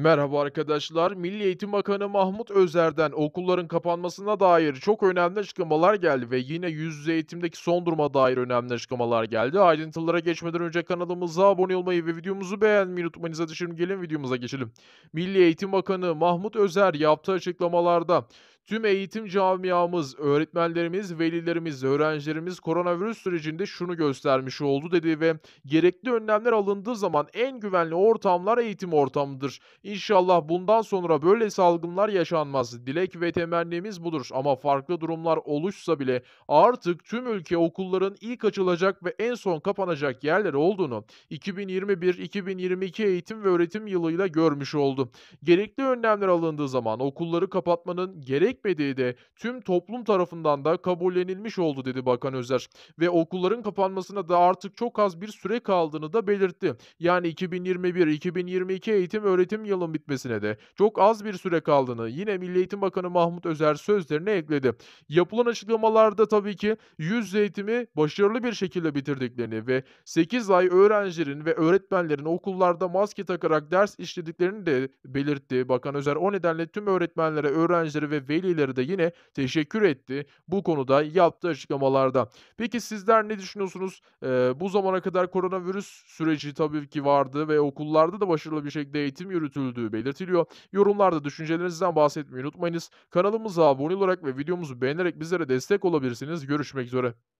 Merhaba arkadaşlar. Milli Eğitim Bakanı Mahmut Özer'den okulların kapanmasına dair çok önemli açıklamalar geldi ve yine yüz yüze eğitimdeki son duruma dair önemli açıklamalar geldi. Ayrıntılara geçmeden önce kanalımıza abone olmayı ve videomuzu beğenmeyi unutmanıza düşürüm. Gelin videomuza geçelim. Milli Eğitim Bakanı Mahmut Özer yaptığı açıklamalarda Tüm eğitim camiamız, öğretmenlerimiz, velilerimiz, öğrencilerimiz koronavirüs sürecinde şunu göstermiş oldu dedi ve gerekli önlemler alındığı zaman en güvenli ortamlar eğitim ortamıdır. İnşallah bundan sonra böyle salgınlar yaşanmaz. Dilek ve temennimiz budur ama farklı durumlar oluşsa bile artık tüm ülke okulların ilk açılacak ve en son kapanacak yerler olduğunu 2021-2022 eğitim ve öğretim yılıyla görmüş oldu. Gerekli önlemler alındığı zaman okulları kapatmanın gerek gerekmediği de tüm toplum tarafından da kabullenilmiş oldu dedi Bakan Özer. Ve okulların kapanmasına da artık çok az bir süre kaldığını da belirtti. Yani 2021-2022 eğitim öğretim yılın bitmesine de çok az bir süre kaldığını yine Milli Eğitim Bakanı Mahmut Özer sözlerine ekledi. Yapılan açıklamalarda tabii ki yüz yüz eğitimi başarılı bir şekilde bitirdiklerini ve 8 ay öğrencilerin ve öğretmenlerin okullarda maske takarak ders işlediklerini de belirtti Bakan Özer. O nedenle tüm öğretmenlere, öğrencilere ve ve Bailey'leri de yine teşekkür etti bu konuda yaptığı açıklamalarda. Peki sizler ne düşünüyorsunuz? Ee, bu zamana kadar koronavirüs süreci tabii ki vardı ve okullarda da başarılı bir şekilde eğitim yürütüldüğü belirtiliyor. Yorumlarda düşüncelerinizden bahsetmeyi unutmayınız. Kanalımıza abone olarak ve videomuzu beğenerek bizlere destek olabilirsiniz. Görüşmek üzere.